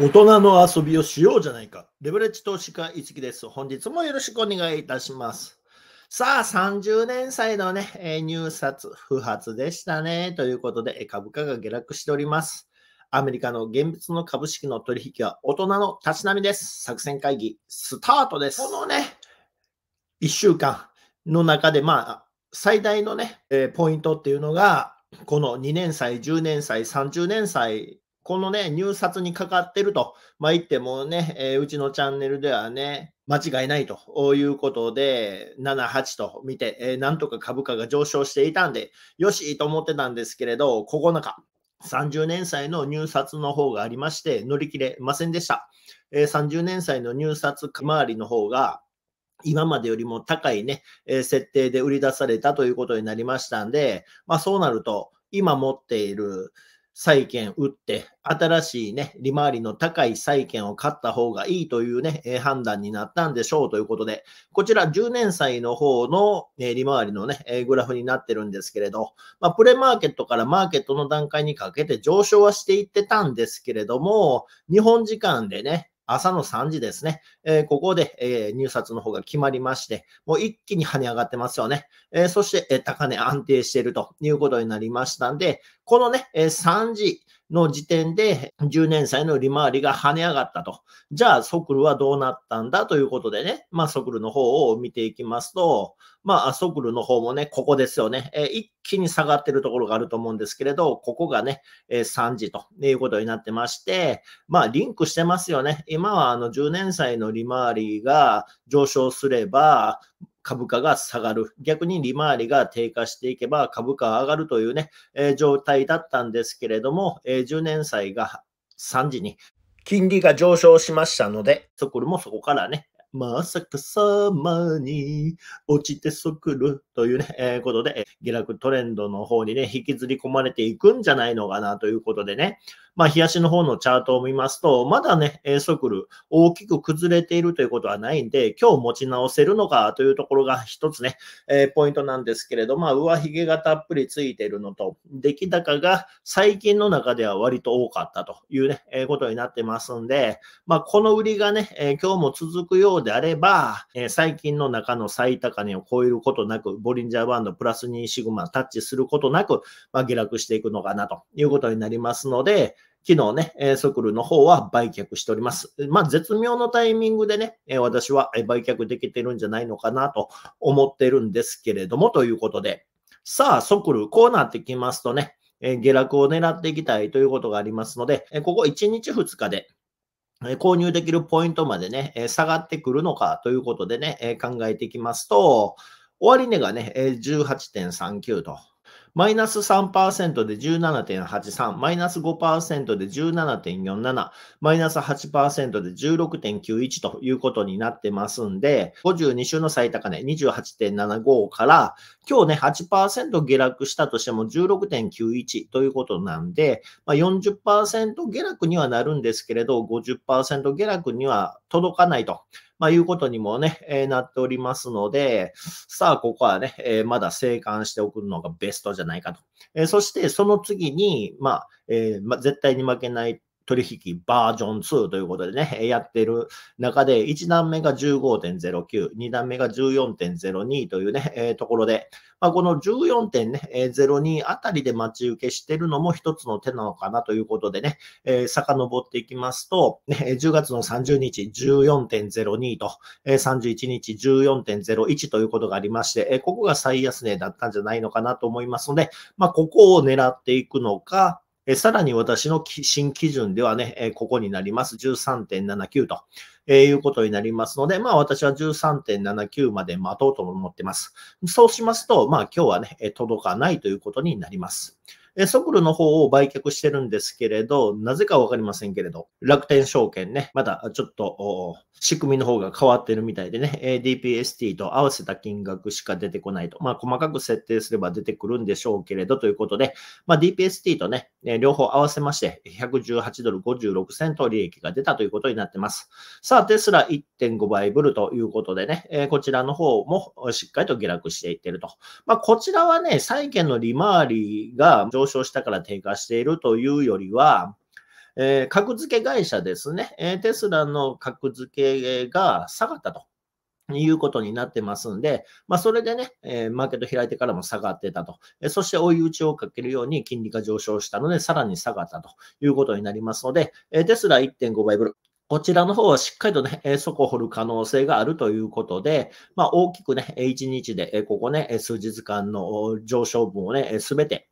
大人の遊びをしようじゃないか。レバレッジ投資家、一木です。本日もよろしくお願いいたします。さあ、30年歳のね、入札不発でしたね。ということで、株価が下落しております。アメリカの現物の株式の取引は大人の立ち並みです。作戦会議、スタートです。このね、1週間の中で、まあ、最大のね、えポイントっていうのが、この2年歳、10年歳、30年歳このね、入札にかかってると、まあ、言ってもね、えー、うちのチャンネルではね、間違いないということで、7、8と見て、えー、なんとか株価が上昇していたんで、よしと思ってたんですけれど、9日、30年歳の入札の方がありまして、乗り切れませんでした。えー、30年歳の入札回りの方が、今までよりも高いね、えー、設定で売り出されたということになりましたんで、まあそうなると、今持っている、債券売って、新しいね、利回りの高い債券を買った方がいいというね、え判断になったんでしょうということで、こちら10年債の方の、え利回りのね、えグラフになってるんですけれど、まあ、プレマーケットからマーケットの段階にかけて上昇はしていってたんですけれども、日本時間でね、朝の3時ですね。えー、ここで、えー、入札の方が決まりまして、もう一気に跳ね上がってますよね。えー、そして、え高値安定しているということになりましたんで、このね、え3時、の時点で10年債の利回りが跳ね上がったと。じゃあ、ソクルはどうなったんだということでね、まあ、ソクルの方を見ていきますと、まあ、ソクルの方もね、ここですよね、え一気に下がってるところがあると思うんですけれど、ここがね、え3時ということになってまして、まあ、リンクしてますよね。今はあの10年債の利回りが上昇すれば、株価が下がる。逆に利回りが低下していけば株価が上がるというね、えー、状態だったんですけれども、えー、10年債が3時に金利が上昇しましたので、そこもそこからね、まさかさまに落ちてそくるというね、えー、ことで、下落トレンドの方にね、引きずり込まれていくんじゃないのかなということでね、まあ、冷の方のチャートを見ますと、まだね、えソクル大きく崩れているということはないんで、今日持ち直せるのかというところが一つね、えー、ポイントなんですけれど、まあ、上髭がたっぷりついているのと、出来高が最近の中では割と多かったというね、えー、ことになってますんで、まあ、この売りがね、えー、今日も続くようであれば、えー、最近の中の最高値を超えることなく、ボリンジャーバンドプラス2シグマタッチすることなく、まあ、下落していくのかなということになりますので、昨日ね、えー、ソクルの方は売却しております。まあ、絶妙のタイミングでね、えー、私は売却できてるんじゃないのかなと思ってるんですけれども、ということで、さあ、ソクル、こうなってきますとね、えー、下落を狙っていきたいということがありますので、えここ1日2日で、購入できるポイントまでね、下がってくるのかということでね、考えていきますと、終値がね、18.39とマイナス3%で17.83、マイナス5%で17.47、マイナス8%で16.91ということになってますんで、52週の最高値28.75から、今日ね、8%下落したとしても16.91ということなんで、まあ、40%下落にはなるんですけれど、50%下落には届かないと。まあ、いうことにもね、えー、なっておりますので、さあ、ここはね、えー、まだ生還しておくのがベストじゃないかと。えー、そして、その次に、まあ、えまあ、絶対に負けない取引バージョン2ということでね、やってる中で、1段目が15.09、2段目が14.02というね、えー、ところで、まあ、この14.02あたりで待ち受けしてるのも一つの手なのかなということでね、えー、遡っていきますと、ね、10月の30日14.02と、えー、31日14.01ということがありまして、えー、ここが最安値だったんじゃないのかなと思いますので、まあ、ここを狙っていくのか、えさらに私の新基準ではね、えここになります。13.79と、えいうことになりますので、まあ私は13.79まで待とうと思ってます。そうしますと、まあ今日はね、届かないということになります。えソクルの方を売却してるんですけれど、なぜかわかりませんけれど、楽天証券ね、まだちょっと仕組みの方が変わってるみたいでね、DPST と合わせた金額しか出てこないと。まあ、細かく設定すれば出てくるんでしょうけれどということで、まあ、DPST とね、両方合わせまして、118ドル56セント利益が出たということになってます。さあ、テスラ1.5倍ブルということでね、えこちらの方もしっかりと下落していってると。まあ、こちらはね、債券の利回りが上昇したから低下しているというよりは、えー、格付け会社ですね、えー、テスラの格付けが下がったと。いうことになってますんで、まあ、それでね、えー、マーケット開いてからも下がってたと、えそして追い打ちをかけるように金利が上昇したので、さらに下がったということになりますので、えテスラ1.5倍ブル、こちらの方はしっかりとね、え底を掘る可能性があるということで、まあ、大きくね、1日で、ここね、数日間の上昇分をね、すべて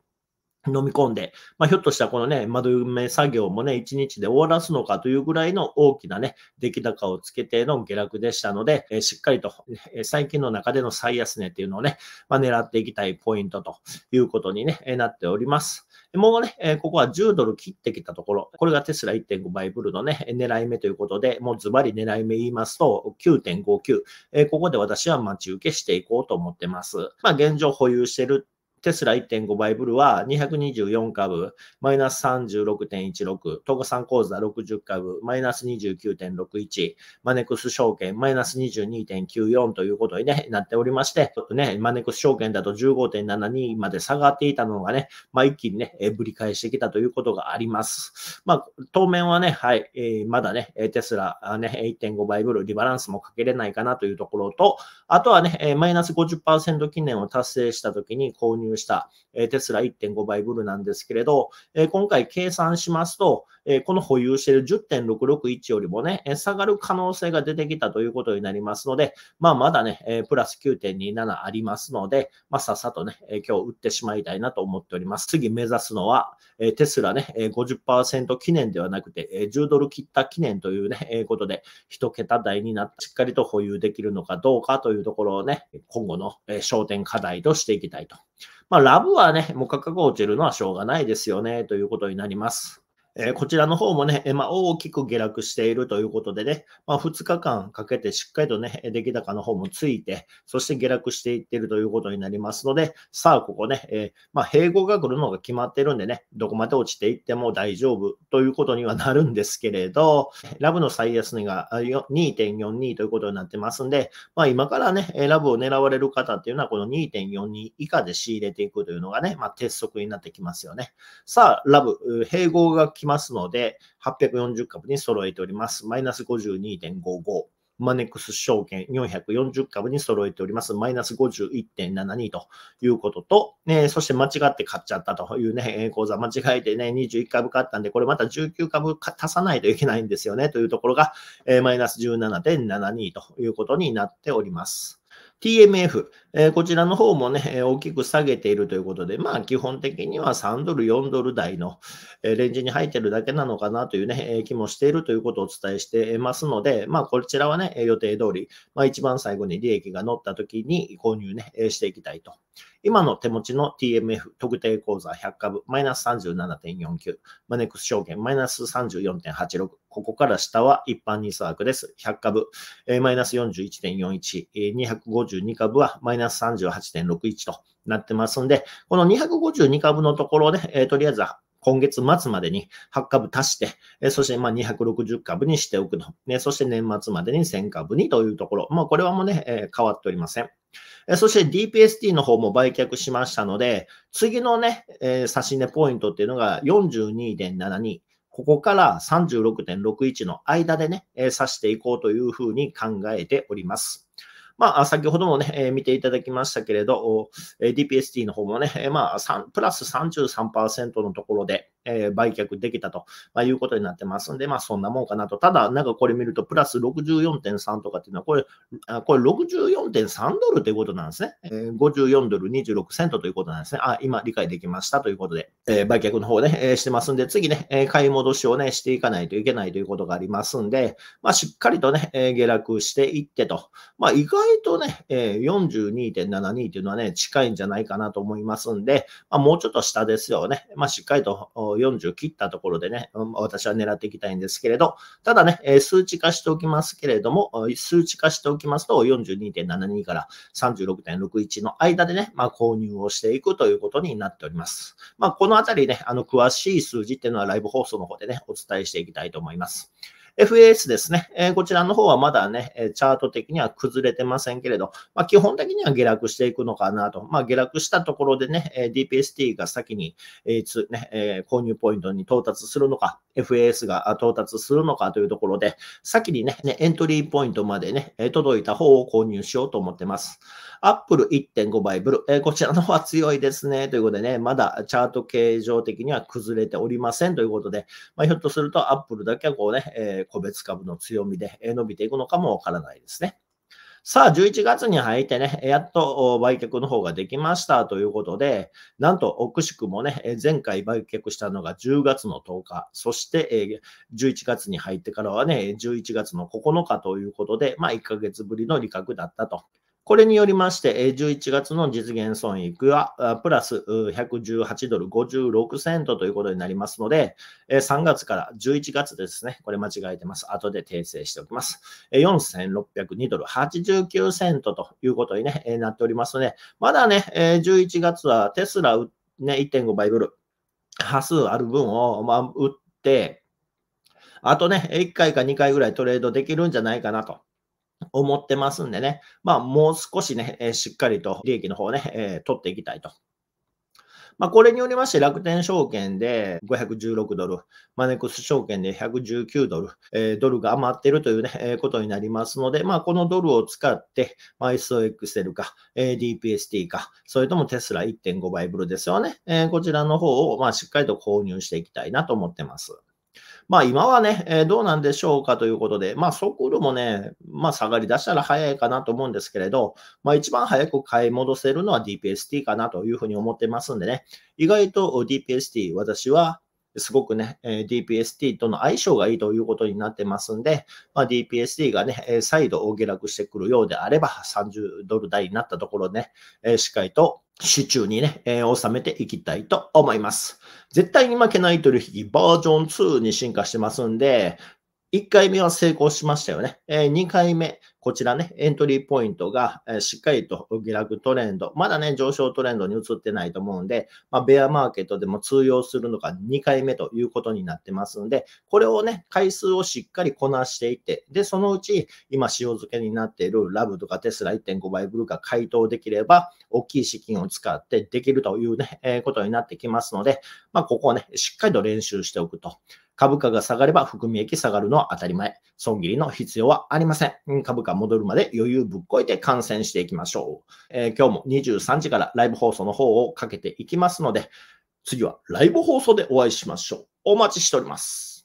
飲み込んで、まあ、ひょっとしたらこのね、窓埋め作業もね、1日で終わらすのかというぐらいの大きなね、出来高をつけての下落でしたので、えしっかりと、え最近の中での最安値っていうのをね、まあ、狙っていきたいポイントということに、ね、えなっております。もうね、えここは10ドル切ってきたところ、これがテスラ1.5倍ブルのね、狙い目ということで、もうズバリ狙い目言いますと、9.59、えここで私は待ち受けしていこうと思ってます。まあ、現状保有してるテスラ1.5倍ブルは224株、マイナス36.16、東さん講座60株、マイナス29.61、マネクス証券、マイナス22.94ということに、ね、なっておりまして、ね、マネクス証券だと15.72まで下がっていたのがね、まあ、一気にね、ぶり返してきたということがあります。まあ、当面はね、はい、えー、まだね、テスラ、ね、1.5倍ブル、リバランスもかけれないかなというところと、あとはね、マイナス50%記念を達成したときに購入した、えテスラ1.5倍ブルなんですけれど、え今回計算しますと、えこの保有している10.661よりもね、下がる可能性が出てきたということになりますので、まあ、まだね、えプラス9.27ありますので、まあ、さっさとね、え今日売ってしまいたいなと思っております。次目指すのは、えテスラね、50%記念ではなくて、10ドル切った記念というね、えことで、1桁台になって、しっかりと保有できるのかどうかというところをね、今後の焦点課題としていきたいと。まあ、ラブはね、もう価格落ちるのはしょうがないですよね、ということになります。えこちらの方もね、まあ、大きく下落しているということでね、まあ、2日間かけてしっかりとね、出来高の方もついて、そして下落していっているということになりますので、さあ、ここね、えー、まあ、併合が来るのが決まってるんでね、どこまで落ちていっても大丈夫ということにはなるんですけれど、ラブの最安値が2.42ということになってますんで、まあ、今からね、ラブを狙われる方っていうのは、この2.42以下で仕入れていくというのがね、まあ、鉄則になってきますよね。さあ、ラブ、併合が決ますので、840株に揃えております。マイナス52.55。マネックス証券440株に揃えております。マイナス51.72ということと、ね、そして間違って買っちゃったというね、口座間違えてね、21株買ったんで、これまた19株足さないといけないんですよね、というところが、えマイナス17.72ということになっております。TMF、えー、こちらの方もね、大きく下げているということで、まあ基本的には3ドル、4ドル台のレンジに入ってるだけなのかなというね、気もしているということをお伝えしてますので、まあこちらはね、予定通り、まあ一番最後に利益が乗った時に購入ね、していきたいと。今の手持ちの TMF 特定口座100株、マイナス37.49、マネックス証券、マイナス34.86、ここから下は一般ニーサークです。100株、マイナス41.41、252株はマイナスナス38.61となってますんで、この252株のところで、えー、とりあえず今月末までに8株足して、そしてま260株にしておくの。そして年末までに1000株にというところ。まあ、これはもうね、変わっておりません。そして DPST の方も売却しましたので、次のね、差し値ポイントっていうのが42.72。ここから36.61の間でね、差指していこうというふうに考えております。まあ、先ほどもね、えー、見ていただきましたけれど、えー、DPST の方もね、えまあ、プラス33%のところで、えー、売却できたと、まあ、いうことになってますんで、まあそんなもんかなと。ただ、なんかこれ見ると、プラス64.3とかっていうのは、これ、これ64.3ドルということなんですね。えー、54ドル26セントということなんですね。あ、今理解できましたということで、えー、売却の方ね、えー、してますんで、次ね、えー、買い戻しをね、していかないといけないということがありますんで、まあしっかりとね、えー、下落していってと。まあ意外とね、えー、42.72っていうのはね、近いんじゃないかなと思いますんで、まあもうちょっと下ですよね。まあしっかりと40切ったところでね、私は狙っていきたいんですけれど、ただね、え数値化しておきますけれども、数値化しておきますと、42.72から36.61の間でね、まあ、購入をしていくということになっております。まあ、このあたりね、あの、詳しい数字っていうのはライブ放送の方でね、お伝えしていきたいと思います。FAS ですね、えこちらの方はまだね、チャート的には崩れてませんけれど、まあ、基本的には下落していくのかなと。まあ、下落したところでね、DPST が先に、えつねえ購入ポイントに到達するのか、FAS が到達するのかというところで、先にね、エントリーポイントまでね、届いた方を購入しようと思ってます。アップル1.5倍ブル、えこちらの方は強いですね。ということでね、まだチャート形状的には崩れておりませんということで、まあ、ひょっとするとアップルだけはこうね、え個別株の強みで伸びていくのかもわからないですね。さあ、11月に入ってね、やっと売却の方ができましたということで、なんと、くしくもね、前回売却したのが10月の10日、そして11月に入ってからはね、11月の9日ということで、まあ、1ヶ月ぶりの利確だったとこれによりまして、11月の実現損益は、プラス118ドル56セントということになりますので、3月から11月ですね、これ間違えてます。後で訂正しておきます。4602ドル89セントということに、ね、なっておりますので、まだね、11月はテスラ、ね、1.5倍ブル、波数ある分を、まあ、売って、あとね、1回か2回ぐらいトレードできるんじゃないかなと。思ってますんでね、まあ、もう少しね、えしっかりと利益の方ね、え取っていきたいと。まあ、これによりまして楽天証券で516ドル、マネックス証券で119ドル、えー、ドルが余っているというね、えー、ことになりますので、まあ、このドルを使って、イス SOXL か、えー、DPST か、それともテスラ1.5倍ブルですよね、えー、こちらの方を、まあ、しっかりと購入していきたいなと思ってます。まあ今はね、えー、どうなんでしょうかということで、まあ速度もね、まあ下がり出したら早いかなと思うんですけれど、まあ一番早く買い戻せるのは DPST かなというふうに思ってますんでね、意外と DPST、私はすごくね、DPST との相性がいいということになってますんで、まあ、DPST がね、再度下落してくるようであれば、30ドル台になったところね、しっかりと手中にね、えー、収めていきたいと思います。絶対に負けない取引バージョン2に進化してますんで、1回目は成功しましたよね。え2回目、こちらね、エントリーポイントが、えしっかりと下落トレンド、まだね、上昇トレンドに移ってないと思うんで、まあ、ベアマーケットでも通用するのが2回目ということになってますんで、これをね、回数をしっかりこなしていって、で、そのうち、今、塩漬けになっているラブとかテスラ1.5倍ブルーが回答できれば、大きい資金を使ってできるというね、えことになってきますので、まあ、ここをね、しっかりと練習しておくと。株価が下がれば含み益下がるのは当たり前。損切りの必要はありません。株価戻るまで余裕ぶっこいて観戦していきましょう。えー、今日も23時からライブ放送の方をかけていきますので、次はライブ放送でお会いしましょう。お待ちしております。